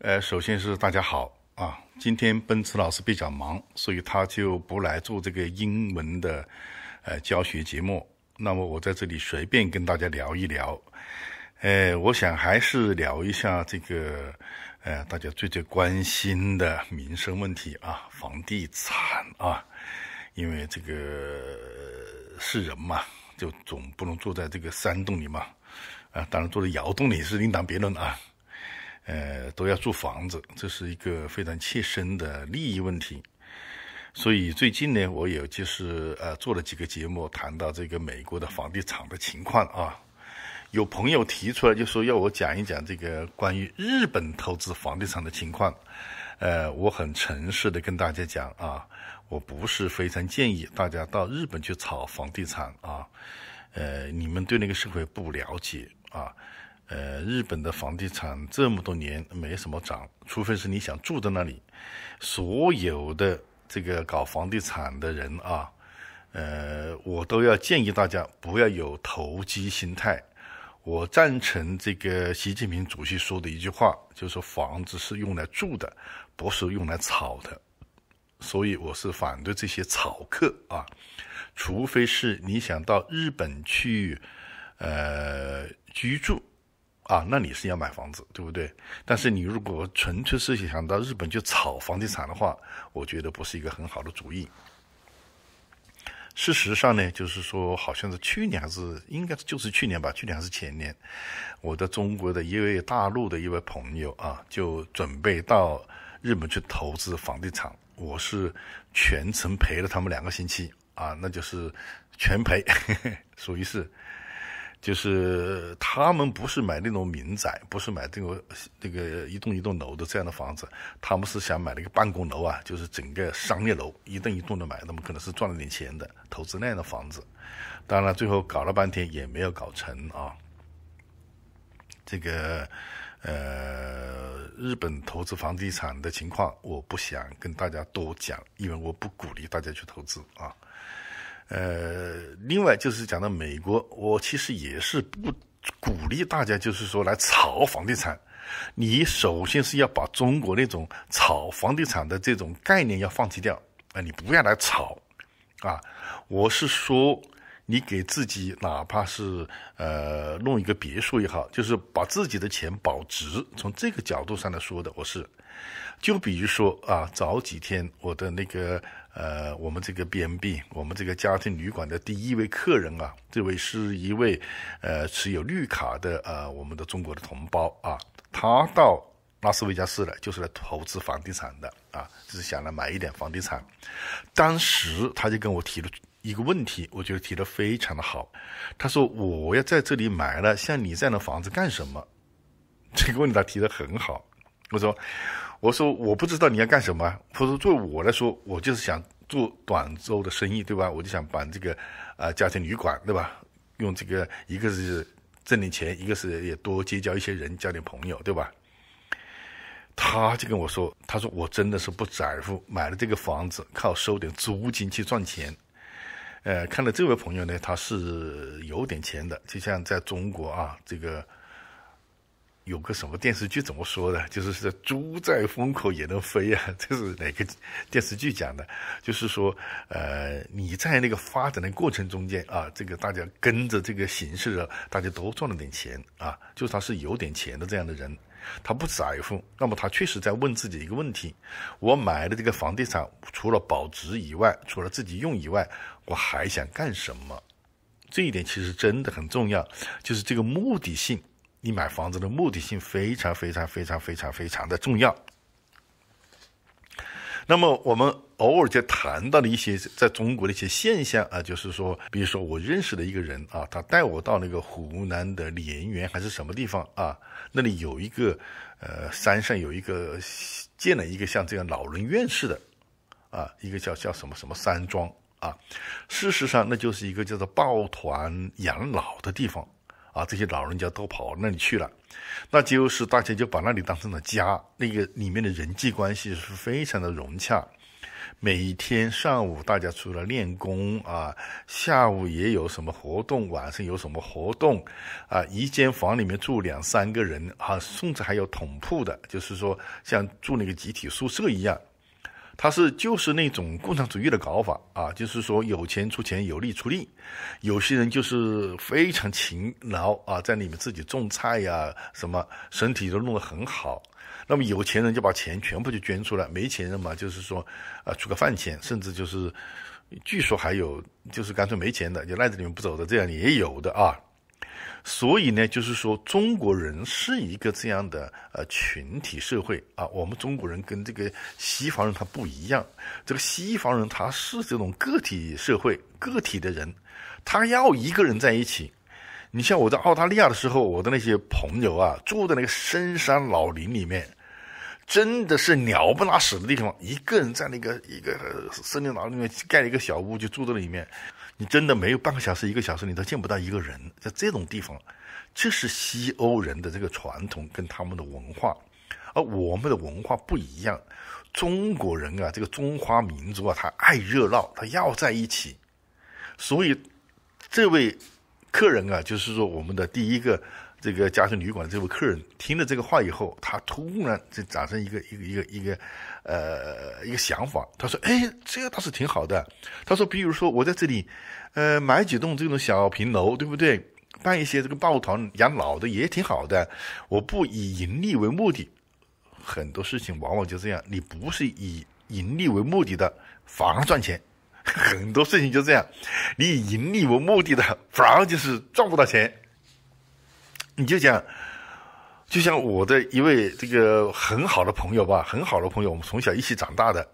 呃，首先是大家好啊，今天奔驰老师比较忙，所以他就不来做这个英文的呃教学节目。那么我在这里随便跟大家聊一聊。呃，我想还是聊一下这个呃大家最最关心的民生问题啊，房地产啊，因为这个是人嘛，就总不能坐在这个山洞里嘛啊，当然坐在窑洞里是另当别论啊。呃，都要住房子，这是一个非常切身的利益问题。所以最近呢，我有就是呃做了几个节目，谈到这个美国的房地产的情况啊。有朋友提出来，就说要我讲一讲这个关于日本投资房地产的情况。呃，我很诚实的跟大家讲啊，我不是非常建议大家到日本去炒房地产啊。呃，你们对那个社会不了解啊。呃，日本的房地产这么多年没什么涨，除非是你想住在那里。所有的这个搞房地产的人啊，呃，我都要建议大家不要有投机心态。我赞成这个习近平主席说的一句话，就说房子是用来住的，不是用来炒的。所以我是反对这些炒客啊，除非是你想到日本去，呃，居住。啊，那你是要买房子，对不对？但是你如果纯粹是想到日本去炒房地产的话，我觉得不是一个很好的主意。事实上呢，就是说好像是去年还是应该就是去年吧，去年还是前年，我的中国的一位大陆的一位朋友啊，就准备到日本去投资房地产，我是全程陪了他们两个星期，啊，那就是全陪，属于是。就是他们不是买那种民宅，不是买这个那个一栋一栋楼的这样的房子，他们是想买那个办公楼啊，就是整个商业楼一栋一栋的买，那么可能是赚了点钱的投资那样的房子，当然最后搞了半天也没有搞成啊。这个呃，日本投资房地产的情况我不想跟大家多讲，因为我不鼓励大家去投资啊。呃，另外就是讲到美国，我其实也是不鼓励大家，就是说来炒房地产。你首先是要把中国那种炒房地产的这种概念要放弃掉，啊，你不要来炒，啊，我是说。你给自己哪怕是呃弄一个别墅也好，就是把自己的钱保值。从这个角度上来说的，我是。就比如说啊，早几天我的那个呃，我们这个 B&B，我们这个家庭旅馆的第一位客人啊，这位是一位呃持有绿卡的呃我们的中国的同胞啊，他到拉斯维加斯来就是来投资房地产的啊，就是想来买一点房地产。当时他就跟我提了。一个问题，我觉得提的非常的好。他说：“我要在这里买了像你这样的房子干什么？” 这个问题他提的很好。我说：“我说我不知道你要干什么。”他说：“作为我来说，我就是想做短租的生意，对吧？我就想把这个啊家庭旅馆，对吧？用这个一个是挣点钱，一个是也多结交一些人，交点朋友，对吧？”他就跟我说：“他说我真的是不在乎买了这个房子，靠收点租金去赚钱。”呃，看到这位朋友呢，他是有点钱的，就像在中国啊，这个有个什么电视剧怎么说的？就是说猪在风口也能飞啊，这是哪个电视剧讲的？就是说，呃，你在那个发展的过程中间啊，这个大家跟着这个形势，大家都赚了点钱啊，就是他是有点钱的这样的人，他不在乎。那么他确实在问自己一个问题：我买的这个房地产，除了保值以外，除了自己用以外，我还想干什么？这一点其实真的很重要，就是这个目的性。你买房子的目的性非常非常非常非常非常的重要。那么，我们偶尔就谈到了一些在中国的一些现象啊，就是说，比如说我认识的一个人啊，他带我到那个湖南的涟源还是什么地方啊？那里有一个呃，山上有一个建了一个像这样老人院似的啊，一个叫叫什么什么山庄。啊，事实上，那就是一个叫做“抱团养老”的地方啊，这些老人家都跑那里去了，那就是大家就把那里当成了家。那个里面的人际关系是非常的融洽，每天上午大家除了练功啊，下午也有什么活动，晚上有什么活动啊，一间房里面住两三个人啊，甚至还有同铺的，就是说像住那个集体宿舍一样。他是就是那种共产主义的搞法啊，就是说有钱出钱，有力出力。有些人就是非常勤劳啊，在里面自己种菜呀，什么身体都弄得很好。那么有钱人就把钱全部就捐出来，没钱人嘛就是说，啊出个饭钱，甚至就是，据说还有就是干脆没钱的就赖在里面不走的，这样也有的啊。所以呢，就是说中国人是一个这样的呃群体社会啊。我们中国人跟这个西方人他不一样，这个西方人他是这种个体社会，个体的人，他要一个人在一起。你像我在澳大利亚的时候，我的那些朋友啊，住在那个深山老林里面，真的是鸟不拉屎的地方，一个人在那个一个森林老里面盖了一个小屋就住在里面。你真的没有半个小时、一个小时，你都见不到一个人，在这种地方，这是西欧人的这个传统跟他们的文化，而我们的文化不一样。中国人啊，这个中华民族啊，他爱热闹，他要在一起。所以，这位客人啊，就是说我们的第一个这个家庭旅馆这位客人，听了这个话以后，他突然就产生一个一个一个一个。呃，一个想法，他说：“哎，这倒是挺好的。”他说：“比如说，我在这里，呃，买几栋这种小平楼，对不对？办一些这个抱团养老的也挺好的。我不以盈利为目的，很多事情往往就这样。你不是以盈利为目的的，反而赚钱。很多事情就这样，你以盈利为目的的，反而就是赚不到钱。你就讲。”就像我的一位这个很好的朋友吧，很好的朋友，我们从小一起长大的。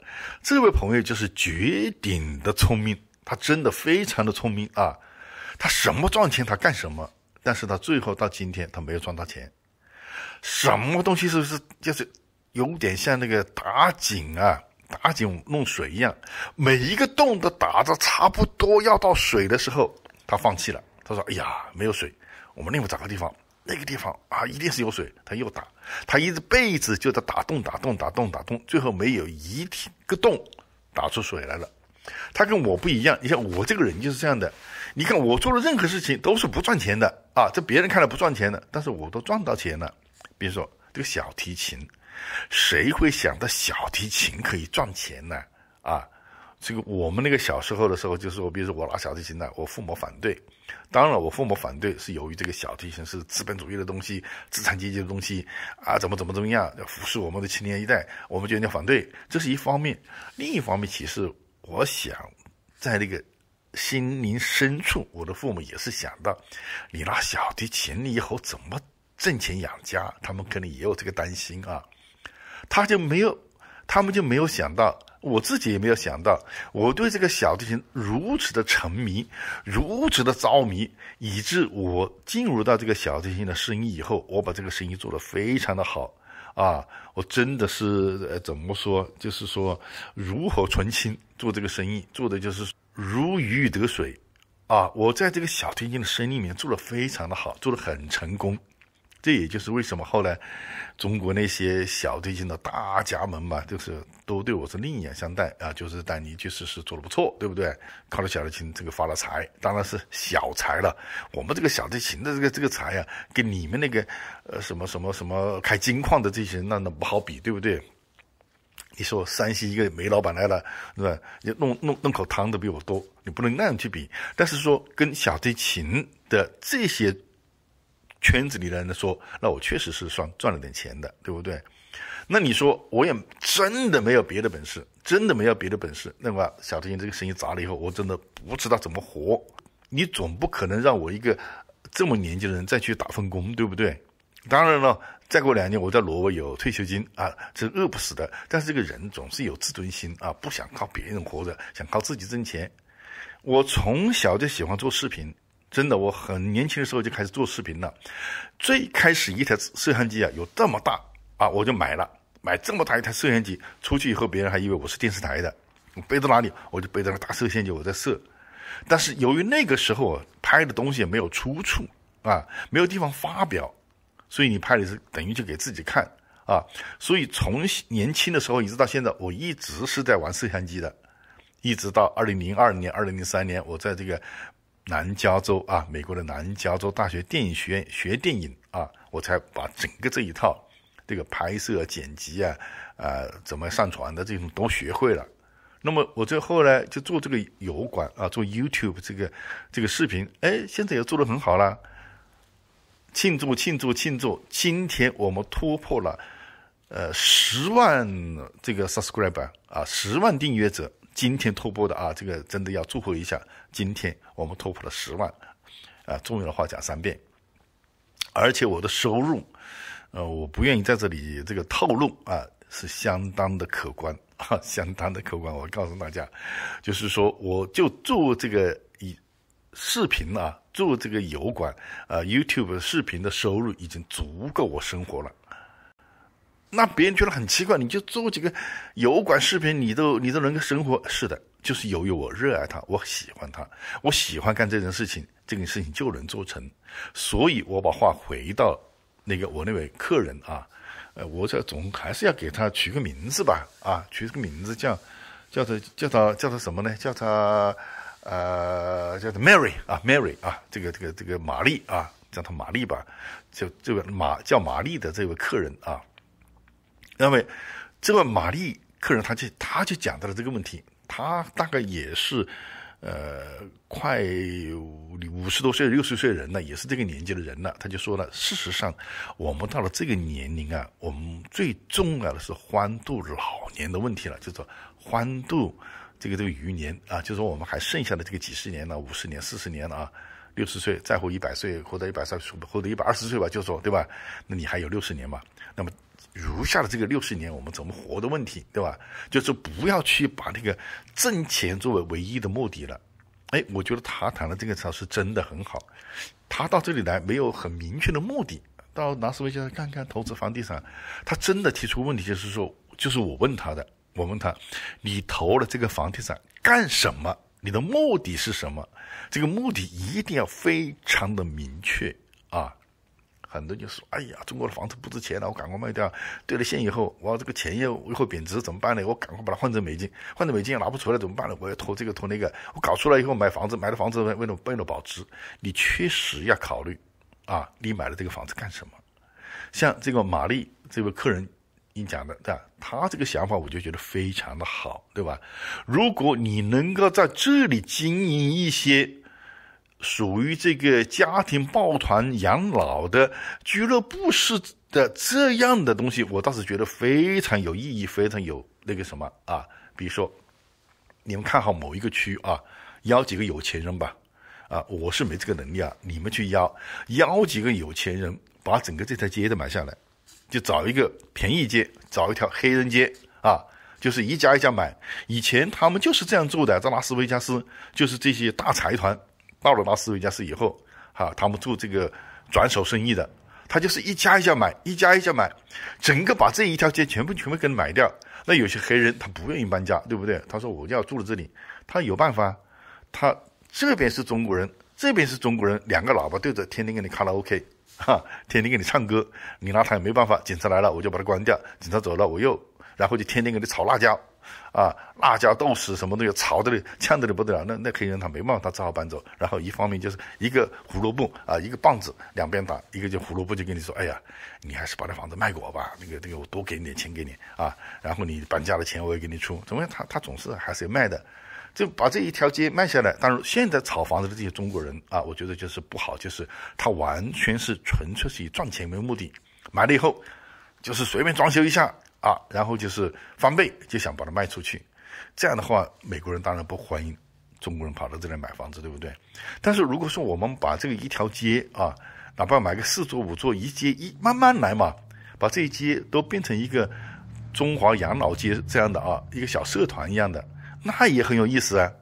这位朋友就是绝顶的聪明，他真的非常的聪明啊。他什么赚钱他干什么，但是他最后到今天他没有赚到钱。什么东西是不是就是有点像那个打井啊，打井弄水一样，每一个洞都打着差不多要到水的时候，他放弃了。他说：“哎呀，没有水，我们另找个地方。”那个地方啊，一定是有水。他又打，他一辈子就在打洞、打洞、打洞、打洞，最后没有一个洞打出水来了。他跟我不一样，你像我这个人就是这样的。你看我做的任何事情都是不赚钱的啊，在别人看来不赚钱的，但是我都赚到钱了。比如说这个小提琴，谁会想到小提琴可以赚钱呢？啊，这个我们那个小时候的时候，就是我，比如说我拿小提琴呢，我父母反对。当然，我父母反对是由于这个小提琴是资本主义的东西，资产阶级的东西啊，怎么怎么怎么样，要腐蚀我们的青年一代，我们就那反对，这是一方面。另一方面，其实我想，在那个心灵深处，我的父母也是想到，你拿小提琴以后怎么挣钱养家，他们可能也有这个担心啊，他就没有。他们就没有想到，我自己也没有想到，我对这个小提琴如此的沉迷，如此的着迷，以致我进入到这个小提琴的生意以后，我把这个生意做得非常的好啊！我真的是呃，怎么说，就是说如火纯青做这个生意，做的就是如鱼得水啊！我在这个小提琴的生意里面做得非常的好，做的很成功。这也就是为什么后来中国那些小提琴的大家们嘛，就是都对我是另眼相待啊。就是丹尼确实是做的不错，对不对？靠了小提琴这个发了财，当然是小财了。我们这个小提琴的这个这个财啊，跟你们那个呃什么什么什么开金矿的这些人那那不好比，对不对？你说山西一个煤老板来了，是吧？你弄弄弄口汤都比我多，你不能那样去比。但是说跟小提琴的这些。圈子里的人说：“那我确实是算赚了点钱的，对不对？那你说我也真的没有别的本事，真的没有别的本事。那么小提琴这个生意砸了以后，我真的不知道怎么活。你总不可能让我一个这么年纪的人再去打份工，对不对？当然了，再过两年我在挪威有退休金啊，这饿不死的。但是这个人总是有自尊心啊，不想靠别人活着，想靠自己挣钱。我从小就喜欢做视频。”真的，我很年轻的时候就开始做视频了。最开始一台摄像机啊，有这么大啊，我就买了，买这么大一台摄像机出去以后，别人还以为我是电视台的。背到哪里，我就背着个大摄像机我在摄。但是由于那个时候拍的东西也没有出处啊，没有地方发表，所以你拍的是等于就给自己看啊。所以从年轻的时候一直到现在，我一直是在玩摄像机的，一直到二零零二年、二零零三年，我在这个。南加州啊，美国的南加州大学电影学院学电影啊，我才把整个这一套，这个拍摄、剪辑啊，呃，怎么上传的这种都学会了。那么我最后呢，就做这个油管啊，做 YouTube 这个这个视频，哎，现在也做得很好了。庆祝庆祝庆祝！今天我们突破了呃十万这个 subscriber 啊，十万订阅者。今天突破的啊，这个真的要祝贺一下！今天我们突破了十万，啊，重要的话讲三遍。而且我的收入，呃，我不愿意在这里这个透露啊，是相当的可观啊，相当的可观。我告诉大家，就是说，我就做这个以视频啊，做这个油管啊，YouTube 视频的收入已经足够我生活了。那别人觉得很奇怪，你就做几个油管视频，你都你都能够生活。是的，就是由于我热爱它，我喜欢它，我喜欢干这件事情，这个事情就能做成。所以我把话回到那个，我那位客人啊，呃，我这总还是要给他取个名字吧。啊，取个名字叫，叫他叫他叫他什么呢？叫他，呃，叫他 Mary 啊，Mary 啊，这个这个这个玛丽啊，叫他玛丽吧，就这位马叫玛丽的这位客人啊。那么，这个玛丽客人，他就他就讲到了这个问题。他大概也是，呃，快五十多岁、六十岁人了，也是这个年纪的人了。他就说了，事实上，我们到了这个年龄啊，我们最重要的是欢度老年的问题了，就是欢度这个这个余年啊，就说我们还剩下的这个几十年了，五十年、四十年了啊，六十岁再活一百岁，或者一百三十，或者一百二十岁吧，就说对吧？那你还有六十年嘛？那么。如下的这个六十年我们怎么活的问题，对吧？就是不要去把那个挣钱作为唯一的目的了。哎，我觉得他谈的这个操是真的很好。他到这里来没有很明确的目的，到拿维加斯看看投资房地产？他真的提出问题就是说，就是我问他的，我问他，你投了这个房地产干什么？你的目的是什么？这个目的一定要非常的明确啊。很多就说，哎呀，中国的房子不值钱了，我赶快卖掉。兑了现以后，我这个钱又又会贬值，怎么办呢？我赶快把它换成美金，换成美金也拿不出来，怎么办呢？我要投这个投那个，我搞出来以后买房子，买了房子为为了保值，你确实要考虑啊，你买了这个房子干什么？像这个玛丽这位客人，你讲的对，他这个想法我就觉得非常的好，对吧？如果你能够在这里经营一些。属于这个家庭抱团养老的俱乐部式的这样的东西，我倒是觉得非常有意义，非常有那个什么啊。比如说，你们看好某一个区啊，邀几个有钱人吧，啊，我是没这个能力啊，你们去邀邀几个有钱人，把整个这条街的买下来，就找一个便宜街，找一条黑人街啊，就是一家一家买。以前他们就是这样做的，在拉斯维加斯，就是这些大财团。到了拉斯维加斯以后，哈，他们做这个转手生意的，他就是一家一家买，一家一家买，整个把这一条街全部全部给买掉。那有些黑人他不愿意搬家，对不对？他说我就要住在这里。他有办法他这边是中国人，这边是中国人，两个喇叭对着，天天给你卡拉 OK，哈，天天给你唱歌，你拿他也没办法。警察来了我就把他关掉，警察走了我又，然后就天天给你炒辣椒。啊，辣椒豆豉什么东西，炒的呛得不得了，那那以人他没办法，他只好搬走。然后一方面就是一个胡萝卜啊，一个棒子两边打，一个就胡萝卜就跟你说，哎呀，你还是把那房子卖给我吧，那个那个我多给你点钱给你啊，然后你搬家的钱我也给你出，怎么样？他他总是还是要卖的，就把这一条街卖下来。但是现在炒房子的这些中国人啊，我觉得就是不好，就是他完全是纯粹是以赚钱为目的，买了以后就是随便装修一下。啊，然后就是翻倍，就想把它卖出去，这样的话，美国人当然不欢迎中国人跑到这里买房子，对不对？但是如果说我们把这个一条街啊，哪怕买个四座五座一街一，慢慢来嘛，把这一街都变成一个中华养老街这样的啊，一个小社团一样的，那也很有意思啊，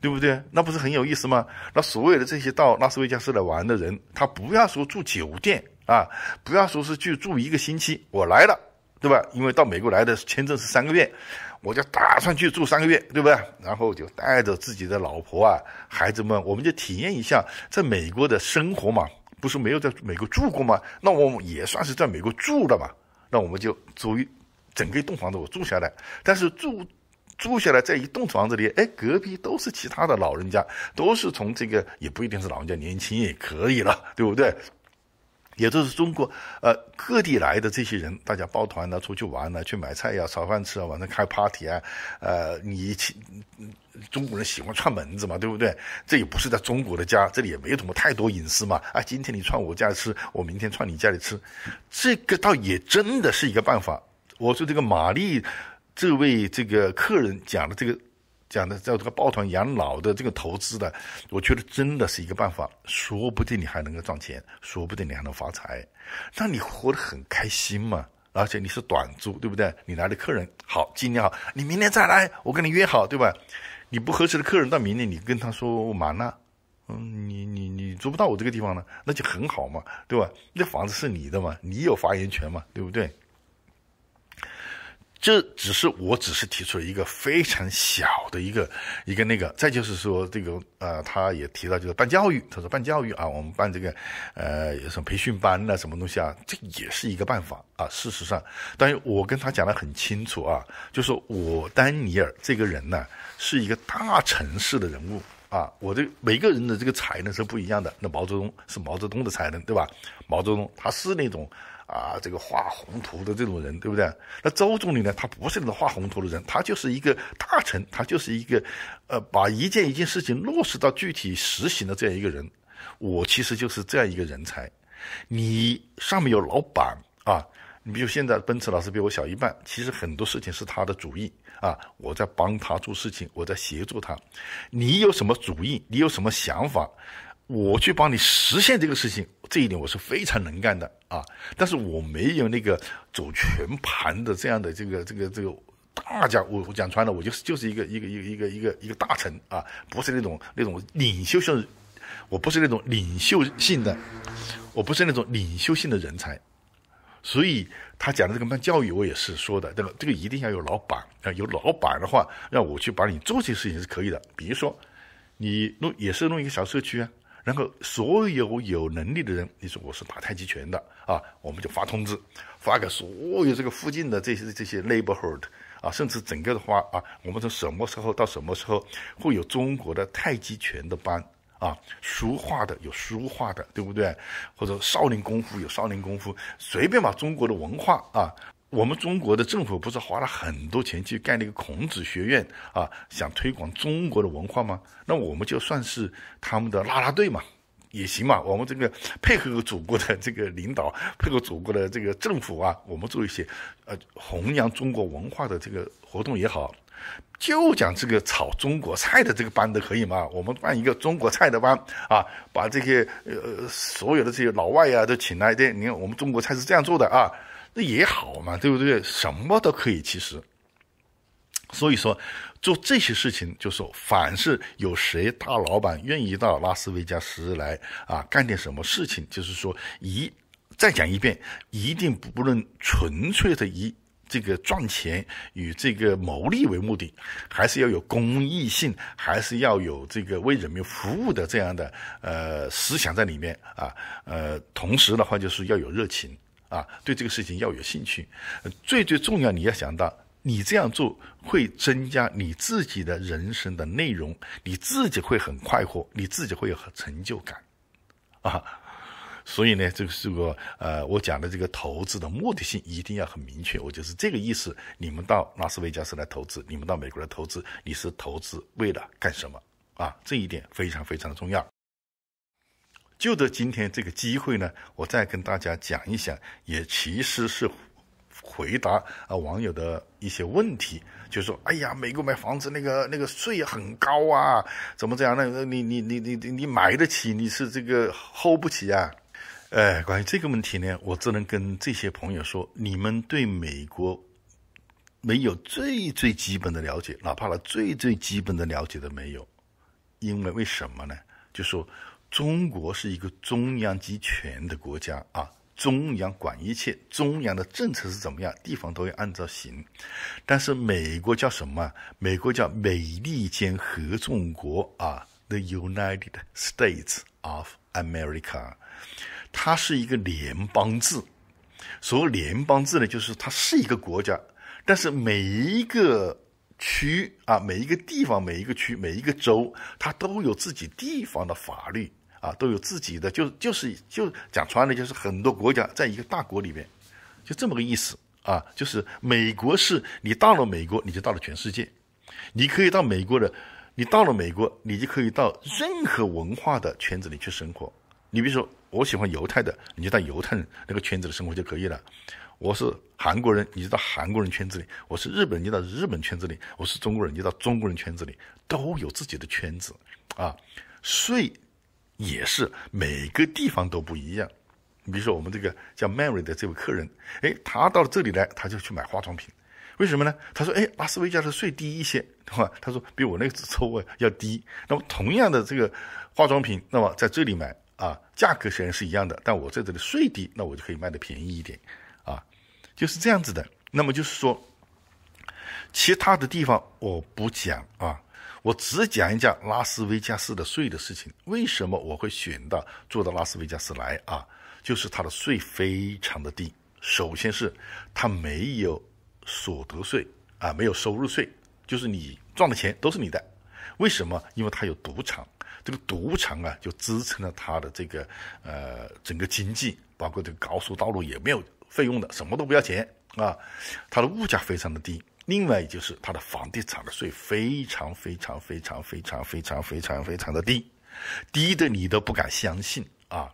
对不对？那不是很有意思吗？那所有的这些到拉斯维加斯来玩的人，他不要说住酒店啊，不要说是去住一个星期，我来了。对吧？因为到美国来的签证是三个月，我就打算去住三个月，对不对？然后就带着自己的老婆啊、孩子们，我们就体验一下在美国的生活嘛。不是没有在美国住过吗？那我们也算是在美国住了嘛。那我们就租一整个一栋房子，我住下来。但是住住下来，在一栋房子里，哎，隔壁都是其他的老人家，都是从这个也不一定是老人家，年轻也可以了，对不对？也就是中国，呃，各地来的这些人，大家抱团呢，出去玩呢，去买菜呀，烧饭吃啊，晚上开 party 啊，呃，你，中国人喜欢串门子嘛，对不对？这也不是在中国的家，这里也没有什么太多隐私嘛。啊，今天你串我家里吃，我明天串你家里吃，这个倒也真的是一个办法。我说这个玛丽，这位这个客人讲的这个。讲的叫这个抱团养老的这个投资的，我觉得真的是一个办法，说不定你还能够赚钱，说不定你还能发财，那你活得很开心嘛。而且你是短租，对不对？你来的客人，好，今天好，你明天再来，我跟你约好，对吧？你不合适的客人，到明年你跟他说我满了，嗯，你你你租不到我这个地方了，那就很好嘛，对吧？那房子是你的嘛，你有发言权嘛，对不对？这只是我，只是提出了一个非常小的一个一个那个。再就是说，这个呃，他也提到就是办教育，他说办教育啊，我们办这个，呃，有什么培训班呐，什么东西啊，这也是一个办法啊。事实上，但是我跟他讲得很清楚啊，就是我丹尼尔这个人呢，是一个大城市的人物啊。我这每个人的这个才能是不一样的。那毛泽东是毛泽东的才能，对吧？毛泽东他是那种。啊，这个画宏图的这种人，对不对？那周总理呢？他不是那种画宏图的人，他就是一个大臣，他就是一个，呃，把一件一件事情落实到具体实行的这样一个人。我其实就是这样一个人才。你上面有老板啊，你比如现在奔驰老师比我小一半，其实很多事情是他的主意啊，我在帮他做事情，我在协助他。你有什么主意？你有什么想法？我去帮你实现这个事情，这一点我是非常能干的啊！但是我没有那个走全盘的这样的这个这个这个，大家我我讲穿了，我就是就是一个一个一个一个一个一个大臣啊，不是那种那种领袖性，我不是那种领袖性的，我不是那种领袖性的人才，所以他讲的这个办教育，我也是说的，对吧？这个一定要有老板啊，有老板的话，让我去帮你做这些事情是可以的，比如说你弄也是弄一个小社区啊。然后所有有能力的人，你说我是打太极拳的啊，我们就发通知，发给所有这个附近的这些这些 neighborhood 啊，甚至整个的话啊，我们从什么时候到什么时候会有中国的太极拳的班啊，书画的有书画的，对不对？或者少林功夫有少林功夫，随便把中国的文化啊。我们中国的政府不是花了很多钱去盖那个孔子学院啊，想推广中国的文化吗？那我们就算是他们的拉拉队嘛，也行嘛。我们这个配合祖国的这个领导，配合祖国的这个政府啊，我们做一些呃弘扬中国文化的这个活动也好。就讲这个炒中国菜的这个班的可以吗？我们办一个中国菜的班啊，把这些呃所有的这些老外啊都请来的。你看我们中国菜是这样做的啊。那也好嘛，对不对？什么都可以，其实。所以说，做这些事情，就说凡是有谁大老板愿意到拉斯维加斯来啊，干点什么事情，就是说一再讲一遍，一定不能纯粹的以这个赚钱与这个牟利为目的，还是要有公益性，还是要有这个为人民服务的这样的呃思想在里面啊。呃，同时的话，就是要有热情。啊，对这个事情要有兴趣，最最重要，你要想到你这样做会增加你自己的人生的内容，你自己会很快活，你自己会有成就感，啊，所以呢，这个这个呃，我讲的这个投资的目的性一定要很明确，我就是这个意思。你们到拉斯维加斯来投资，你们到美国来投资，你是投资为了干什么？啊，这一点非常非常的重要。就着今天这个机会呢，我再跟大家讲一讲，也其实是回答啊网友的一些问题，就说：哎呀，美国买房子那个那个税很高啊，怎么这样？那你你你你你买得起，你是这个 hold 不起啊？哎，关于这个问题呢，我只能跟这些朋友说，你们对美国没有最最基本的了解，哪怕了最最基本的了解都没有，因为为什么呢？就说。中国是一个中央集权的国家啊，中央管一切，中央的政策是怎么样，地方都要按照行。但是美国叫什么？美国叫美利坚合众国啊，The United States of America，它是一个联邦制。所谓联邦制呢，就是它是一个国家，但是每一个。区啊，每一个地方、每一个区、每一个州，它都有自己地方的法律啊，都有自己的，就就是就讲穿了，就是很多国家在一个大国里面，就这么个意思啊，就是美国是你到了美国，你就到了全世界，你可以到美国的，你到了美国，你就可以到任何文化的圈子里去生活。你比如说，我喜欢犹太的，你就到犹太人那个圈子的生活就可以了。我是韩国人，你到韩国人圈子里；我是日本人，你到日本圈子里；我是中国人，你到中国人圈子里，都有自己的圈子啊。税也是每个地方都不一样。你比如说，我们这个叫 Mary 的这位客人，哎，他到了这里来，他就去买化妆品，为什么呢？他说：“哎，拉斯维加斯税低一些，对吧？”他说：“比我那个州要低。”那么同样的这个化妆品，那么在这里买啊，价格虽然是一样的，但我在这里税低，那我就可以卖的便宜一点。就是这样子的，那么就是说，其他的地方我不讲啊，我只讲一讲拉斯维加斯的税的事情。为什么我会选到住到拉斯维加斯来啊？就是它的税非常的低。首先是它没有所得税啊，没有收入税，就是你赚的钱都是你的。为什么？因为它有赌场，这个赌场啊就支撑了它的这个呃整个经济，包括这个高速道路也没有。费用的什么都不要钱啊，它的物价非常的低，另外就是它的房地产的税非常非常非常非常非常非常非常的低，低的你都不敢相信啊！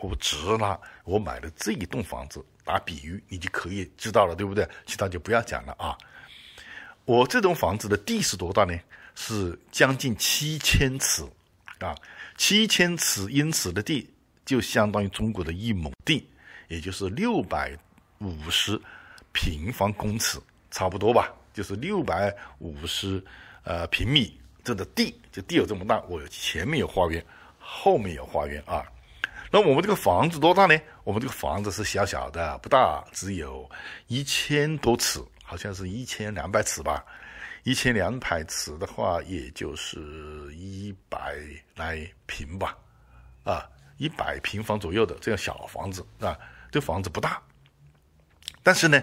我值了，我买了这一栋房子。打比喻，你就可以知道了，对不对？其他就不要讲了啊！我这栋房子的地是多大呢？是将近七千尺啊，七千尺英尺的地就相当于中国的一亩地。也就是六百五十平方公尺，差不多吧，就是六百五十呃平米，这个地就地有这么大。我前面有花园，后面有花园啊。那我们这个房子多大呢？我们这个房子是小小的，不大，只有一千多尺，好像是一千两百尺吧。一千两百尺的话，也就是一百来平吧，啊，一百平方左右的这样小房子啊。这房子不大，但是呢，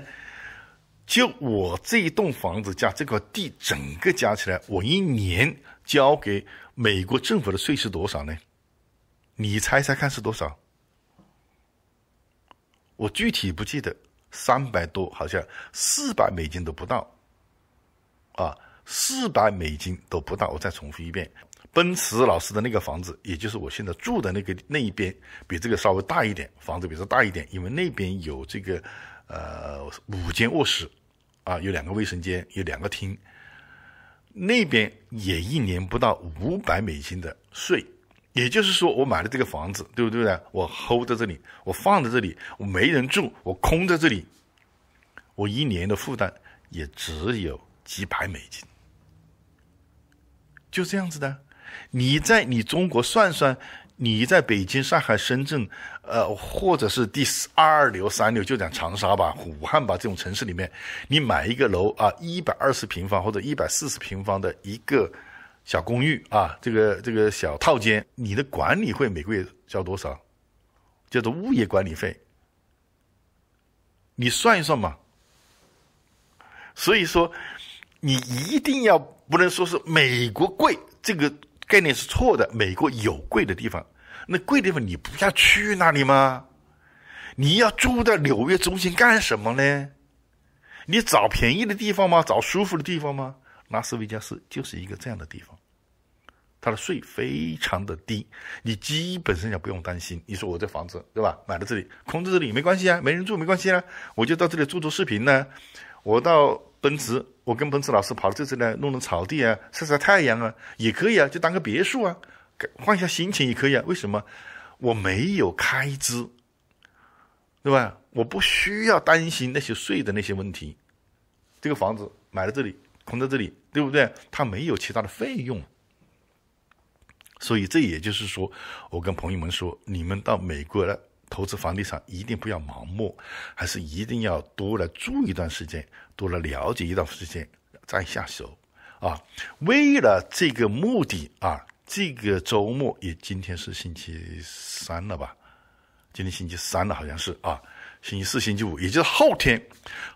就我这一栋房子加这块地，整个加起来，我一年交给美国政府的税是多少呢？你猜猜看是多少？我具体不记得，三百多，好像四百美金都不到，啊，四百美金都不到。我再重复一遍。奔驰老师的那个房子，也就是我现在住的那个那一边，比这个稍微大一点，房子比这大一点，因为那边有这个，呃，五间卧室，啊，有两个卫生间，有两个厅，那边也一年不到五百美金的税。也就是说，我买了这个房子，对不对？我 hold 在这里，我放在这里，我没人住，我空在这里，我一年的负担也只有几百美金，就这样子的。你在你中国算算，你在北京、上海、深圳，呃，或者是第二流、三流，就讲长沙吧、武汉吧这种城市里面，你买一个楼啊，一百二十平方或者一百四十平方的一个小公寓啊，这个这个小套间，你的管理费每个月交多少？叫做物业管理费，你算一算嘛。所以说，你一定要不能说是美国贵这个。概念是错的。美国有贵的地方，那贵地方你不要去那里吗？你要住到纽约中心干什么呢？你找便宜的地方吗？找舒服的地方吗？拉斯维加斯就是一个这样的地方，它的税非常的低，你基本上也不用担心。你说我这房子对吧？买在这里空在这里没关系啊，没人住没关系啊，我就到这里做做视频呢。我到。奔驰，我跟奔驰老师跑到这次来弄弄草地啊，晒晒太阳啊，也可以啊，就当个别墅啊，换一下心情也可以啊。为什么我没有开支，对吧？我不需要担心那些税的那些问题。这个房子买了这里，空在这里，对不对？它没有其他的费用，所以这也就是说，我跟朋友们说，你们到美国来投资房地产一定不要盲目，还是一定要多来住一段时间，多来了解一段时间再下手啊！为了这个目的啊，这个周末也今天是星期三了吧？今天星期三了，好像是啊。星期四、星期五，也就是后天，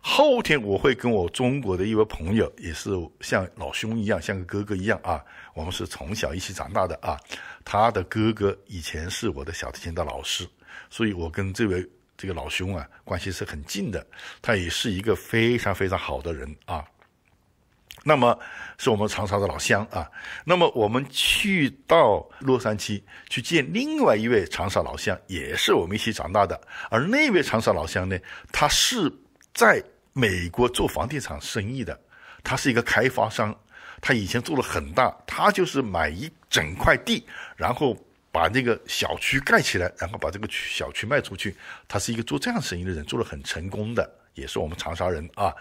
后天我会跟我中国的一位朋友，也是像老兄一样，像个哥哥一样啊。我们是从小一起长大的啊。他的哥哥以前是我的小提琴的老师，所以我跟这位这个老兄啊，关系是很近的。他也是一个非常非常好的人啊。那么是我们长沙的老乡啊。那么我们去到洛杉矶去见另外一位长沙老乡，也是我们一起长大的。而那位长沙老乡呢，他是在美国做房地产生意的，他是一个开发商，他以前做了很大，他就是买一整块地，然后把那个小区盖起来，然后把这个小区卖出去。他是一个做这样生意的人，做的很成功的，也是我们长沙人啊。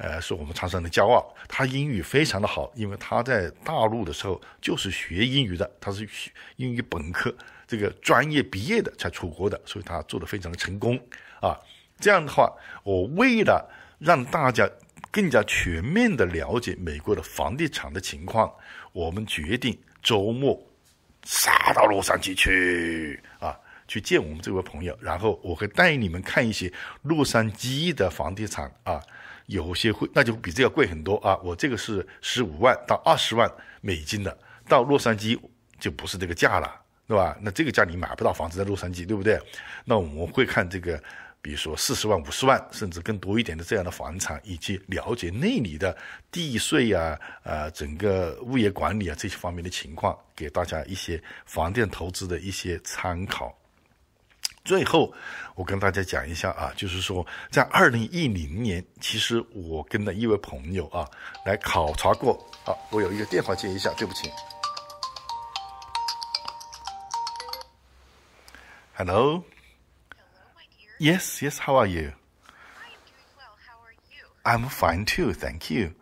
呃，是我们长沙的骄傲。他英语非常的好，因为他在大陆的时候就是学英语的，他是学英语本科这个专业毕业的才出国的，所以他做的非常的成功啊。这样的话，我为了让大家更加全面的了解美国的房地产的情况，我们决定周末杀到洛杉矶去啊，去见我们这位朋友，然后我会带你们看一些洛杉矶的房地产啊。有些会，那就比这要贵很多啊！我这个是十五万到二十万美金的，到洛杉矶就不是这个价了，对吧？那这个价你买不到房子在洛杉矶，对不对？那我们会看这个，比如说四十万、五十万，甚至更多一点的这样的房产，以及了解那里的地税啊、呃，整个物业管理啊这些方面的情况，给大家一些房地投资的一些参考。最后，我跟大家讲一下啊，就是说，在二零一零年，其实我跟了一位朋友啊来考察过啊，我有一个电话接一下，对不起。Hello. Yes, yes. How are you? I'm doing well. How are you? I'm fine too, thank you.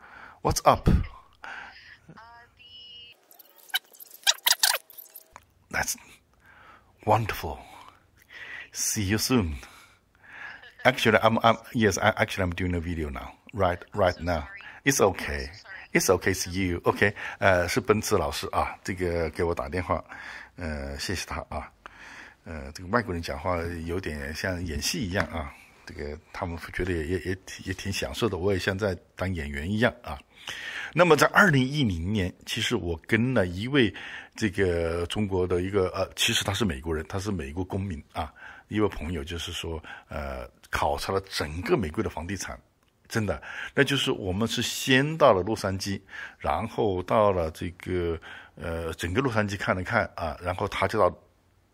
What's up? Uh, That's wonderful. See you soon. Actually, I'm I'm yes. I actually I'm doing a video now. Right right now. It's okay. It's okay. See you. Okay. 呃，是奔驰老师啊，这个给我打电话，呃，谢谢他啊。呃，这个外国人讲话有点像演戏一样啊。这个他们觉得也也也也挺享受的。我也像在当演员一样啊。那么在二零一零年，其实我跟了一位这个中国的一个呃，其实他是美国人，他是美国公民啊。一位朋友就是说，呃，考察了整个美国的房地产，真的，那就是我们是先到了洛杉矶，然后到了这个呃整个洛杉矶看了看啊，然后他就到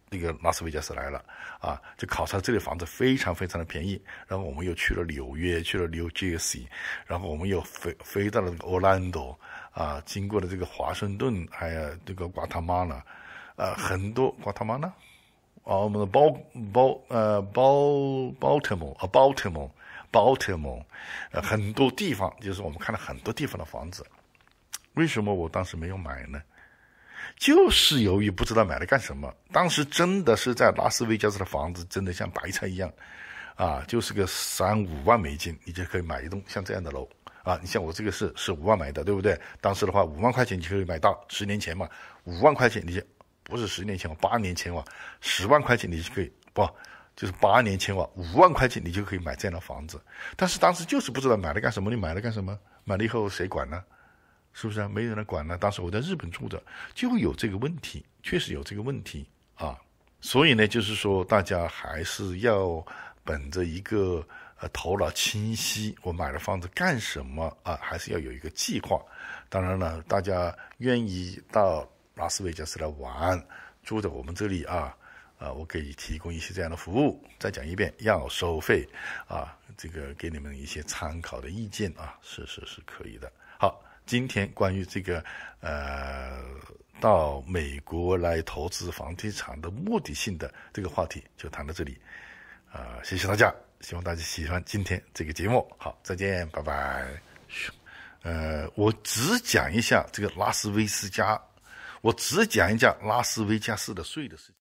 那个拉斯维加斯来了啊，就考察这里房子非常非常的便宜。然后我们又去了纽约，去了 New Jersey，然后我们又飞飞到了那个奥兰多啊，经过了这个华盛顿，还有这个瓜塔马纳。呃，很多瓜塔妈纳。啊，我们的包包呃包包特蒙啊，包特蒙，包特蒙，呃，很多地方就是我们看了很多地方的房子，为什么我当时没有买呢？就是由于不知道买来干什么。当时真的是在拉斯维加斯的房子，真的像白菜一样，啊，就是个三五万美金，你就可以买一栋像这样的楼啊。你像我这个是是五万买的，对不对？当时的话，五万块钱就可以买到，十年前嘛，五万块钱你。就不是十年前，我八年前，我十万块钱你就可以不，就是八年前我五万块钱你就可以买这样的房子。但是当时就是不知道买了干什么，你买了干什么？买了以后谁管呢？是不是啊？没人来管呢？当时我在日本住着，就有这个问题，确实有这个问题啊。所以呢，就是说大家还是要本着一个呃头脑清晰，我买了房子干什么啊？还是要有一个计划。当然了，大家愿意到。拉斯维加斯来玩，住在我们这里啊，啊，我可以提供一些这样的服务。再讲一遍，要收费啊，这个给你们一些参考的意见啊，是是是可以的。好，今天关于这个呃，到美国来投资房地产的目的性的这个话题就谈到这里啊，谢谢大家，希望大家喜欢今天这个节目。好，再见，拜拜。呃，我只讲一下这个拉斯维加斯。我只讲一讲拉斯维加斯的税的事。